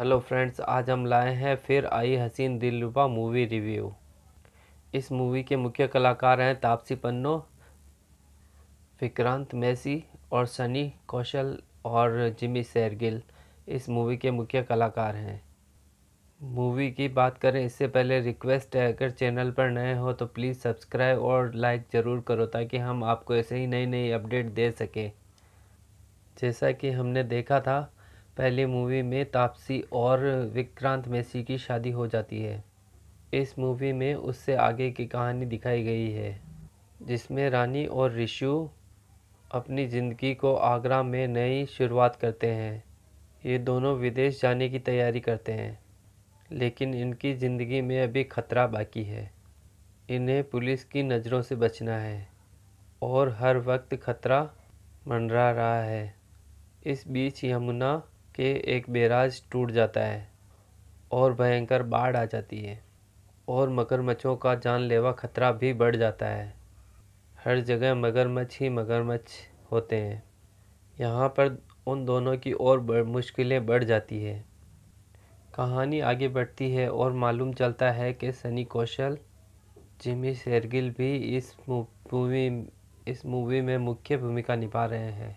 hello friends आज हम लाए हैं फिर आई हसीन दिलरुबा मूवी रिव्यू इस मूवी के मुख्य कलाकार हैं तापसी पन्नो विक्रांत मैसी और सनी कौशल और जिमी सैरगिल इस मूवी के मुख्य कलाकार हैं मूवी की बात करें इससे पहले रिक्वेस्ट है अगर चैनल पर नए हो तो प्लीज़ सब्सक्राइब और लाइक ज़रूर करो ताकि हम आपको ऐसे ही नई नई अपडेट दे सकें जैसा कि हमने देखा था पहली मूवी में तापसी और विक्रांत मैसी की शादी हो जाती है इस मूवी में उससे आगे की कहानी दिखाई गई है जिसमें रानी और ऋषु अपनी ज़िंदगी को आगरा में नई शुरुआत करते हैं ये दोनों विदेश जाने की तैयारी करते हैं लेकिन इनकी ज़िंदगी में अभी ख़तरा बाकी है इन्हें पुलिस की नज़रों से बचना है और हर वक्त खतरा मंडरा रहा है इस बीच यमुना के एक बेराज टूट जाता है और भयंकर बाढ़ आ जाती है और मगरमच्छों का जानलेवा खतरा भी बढ़ जाता है हर जगह मगरमच्छ ही मगरमच्छ होते हैं यहाँ पर उन दोनों की और बड़, मुश्किलें बढ़ जाती है कहानी आगे बढ़ती है और मालूम चलता है कि सनी कौशल जिमी शेरगिल भी इस मूवी इस मूवी में मुख्य भूमिका निभा रहे हैं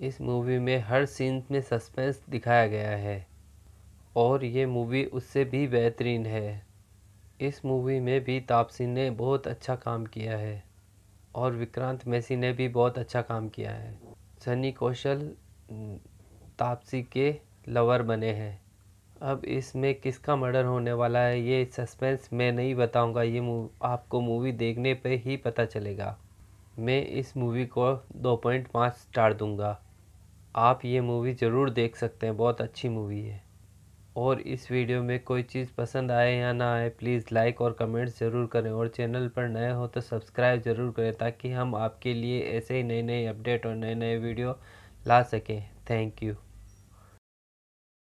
इस मूवी में हर सीन में सस्पेंस दिखाया गया है और ये मूवी उससे भी बेहतरीन है इस मूवी में भी तापसी ने बहुत अच्छा काम किया है और विक्रांत मैसी ने भी बहुत अच्छा काम किया है सनी कौशल तापसी के लवर बने हैं अब इसमें किसका मर्डर होने वाला है ये सस्पेंस मैं नहीं बताऊंगा ये मूव आपको मूवी देखने पे ही पता चलेगा मैं इस मूवी को 2.5 स्टार दूंगा आप ये मूवी ज़रूर देख सकते हैं बहुत अच्छी मूवी है और इस वीडियो में कोई चीज़ पसंद आए या ना आए प्लीज़ लाइक और कमेंट ज़रूर करें और चैनल पर नए हो तो सब्सक्राइब ज़रूर करें ताकि हम आपके लिए ऐसे ही नए नए अपडेट और नए नए वीडियो ला सकें थैंक यू